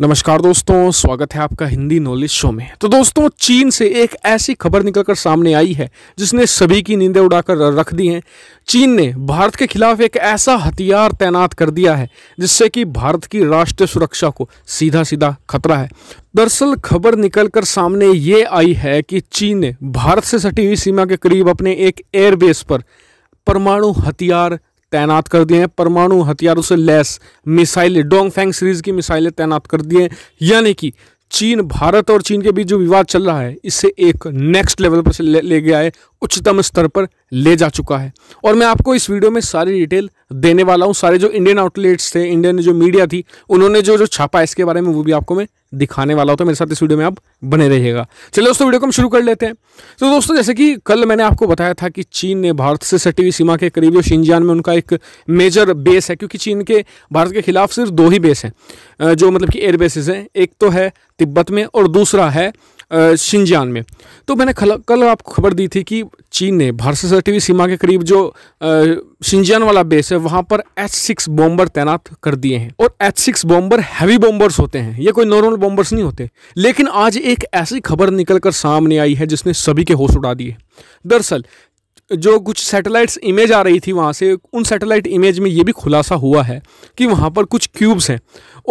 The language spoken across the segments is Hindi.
नमस्कार दोस्तों स्वागत है आपका हिंदी नॉलेज शो में तो दोस्तों चीन से एक ऐसी खबर निकलकर सामने आई है जिसने सभी की नींदें उड़ाकर रख दी हैं चीन ने भारत के खिलाफ एक ऐसा हथियार तैनात कर दिया है जिससे कि भारत की राष्ट्रीय सुरक्षा को सीधा सीधा खतरा है दरअसल खबर निकलकर सामने ये आई है कि चीन ने भारत से सटी हुई सीमा के करीब अपने एक एयरबेस पर परमाणु हथियार तैनात कर दिए हैं परमाणु हथियारों से लैस मिसाइलें डोंगफेंग सीरीज की मिसाइलें तैनात कर दी हैं यानी कि चीन भारत और चीन के बीच जो विवाद चल रहा है इससे एक नेक्स्ट लेवल पर ले, ले गया है उच्चतम स्तर पर ले जा चुका है और मैं आपको इस वीडियो में सारी डिटेल देने वाला हूँ सारे जो इंडियन आउटलेट्स थे इंडियन जो मीडिया थी उन्होंने जो जो छापा इसके बारे में वो भी आपको मैं दिखाने वाला हूँ तो मेरे साथ इस वीडियो में आप बने रहिएगा चलिए दोस्तों वीडियो को हम शुरू कर लेते हैं तो दोस्तों जैसे कि कल मैंने आपको बताया था कि चीन ने भारत से सटी हुई सीमा के करीब जो शिंजियान में उनका एक मेजर बेस है क्योंकि चीन के भारत के खिलाफ सिर्फ दो ही बेस हैं जो मतलब कि एयर बेसिस हैं एक तो है तिब्बत में और दूसरा है शिंजान में तो मैंने कल आपको खबर दी थी कि चीन ने भारत से हुई सीमा के करीब जो शिंजान वाला बेस है वहाँ पर एच सिक्स बॉम्बर तैनात कर दिए हैं और H six bomber heavy bombers होते हैं ये कोई नॉर्मल बॉम्बर्स नहीं होते लेकिन आज एक ऐसी खबर निकल कर सामने आई है जिसने सभी के होश उड़ा दिए दरअसल जो कुछ सैटेलाइट्स इमेज आ रही थी वहाँ से उन सैटेलाइट इमेज में ये भी खुलासा हुआ है कि वहाँ पर कुछ क्यूब्स हैं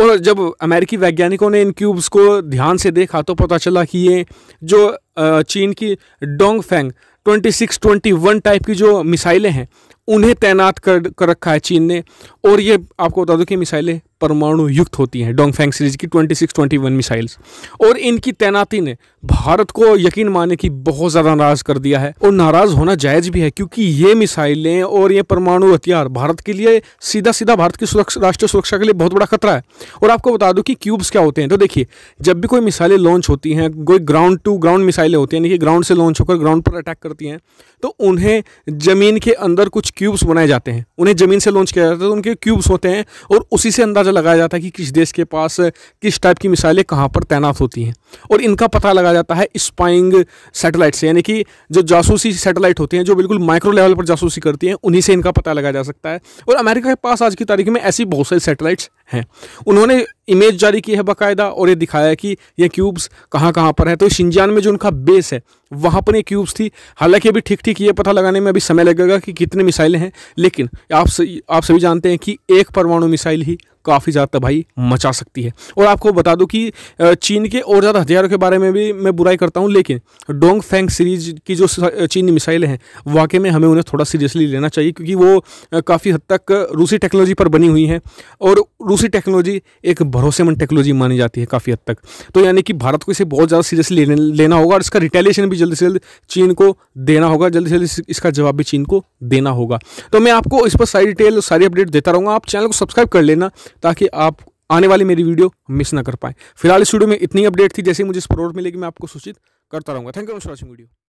और जब अमेरिकी वैज्ञानिकों ने इन क्यूब्स को ध्यान से देखा तो पता चला कि ये जो चीन की Dongfeng twenty six twenty one type की जो मिसाइलें हैं उन्हें तैनात कर कर रखा है चीन ने और ये आपको बता दूं कि मिसाइलें परमाणु युक्त होती हैं डोंगफेंग सीरीज की 26 21 मिसाइल्स और इनकी तैनाती ने भारत को यकीन माने कि बहुत ज़्यादा नाराज़ कर दिया है और नाराज़ होना जायज़ भी है क्योंकि ये मिसाइलें और ये परमाणु हथियार भारत के लिए सीधा सीधा भारत की सुरक्षा राष्ट्रीय सुरक्षा के लिए बहुत बड़ा खतरा है और आपको बता दूँ कि क्यूब्स क्या होते हैं तो देखिए जब भी कोई मिसाइलें लॉन्च होती हैं कोई ग्राउंड टू ग्राउंड मिसाइलें होती हैं यानी कि ग्राउंड से लॉन्च होकर ग्राउंड पर अटैक करती हैं तो उन्हें ज़मीन के अंदर कुछ क्यूब्स बनाए जाते हैं उन्हें ज़मीन से लॉन्च किया जाता है तो उनके क्यूब्स होते हैं और उसी से अंदाज़ा लगाया जाता है कि किस देश के पास किस टाइप की मिसाइलें कहाँ पर तैनात होती हैं और इनका पता लगाया जाता है स्पाइंग सैटेलाइट से यानी कि जो जासूसी सैटेलाइट होती हैं जो बिल्कुल माइक्रो लेवल पर जासूसी करती हैं उन्हीं से इनका पता लगाया जा सकता है और अमेरिका के पास आज की तारीख में ऐसी बहुत सारी सैटेलाइट्स हैं उन्होंने इमेज जारी की है बाकायदा और ये दिखाया कि ये क्यूब्स कहाँ कहाँ पर है तो शिंजान में जो उनका बेस है वहाँ पर ये क्यूब्स थी हालांकि अभी ठीक ठीक ये पता लगाने में अभी समय लगेगा कि कितने मिसाइल मिसाइलें हैं लेकिन आप आप सभी जानते हैं कि एक परमाणु मिसाइल ही काफ़ी ज़्यादा तबाही मचा सकती है और आपको बता दूँ कि चीन के और ज़्यादा हथियारों के बारे में भी मैं बुराई करता हूँ लेकिन डोंग फेंग सीरीज की जो चीनी मिसाइलें हैं वाकई में हमें उन्हें थोड़ा सीरियसली लेना चाहिए क्योंकि वो काफ़ी हद तक रूसी टेक्नोलॉजी पर बनी हुई हैं और रूसी टेक्नोलॉजी एक भरोसेमंद टेक्नोलॉजी मानी जाती है काफ़ी हद तक तो यानी कि भारत को इसे बहुत ज़्यादा सीरियसली लेना होगा और इसका रिटेलिएशन भी जल्दी से जल्द चीन को देना होगा जल्दी से जल्द इसका जवाब भी चीन को देना होगा तो मैं आपको इस पर सारी डिटेल सारी अपडेट देता रहूँगा आप चैनल को सब्सक्राइब कर लेना ताकि आप आने वाली मेरी वीडियो मिस ना कर पाए फिलहाल इस वीडियो में इतनी अपडेट थी जैसे मुझे इस प्रोडक्ट मिलेगी मैं आपको सूचित करता रहूँगा thank you for watching video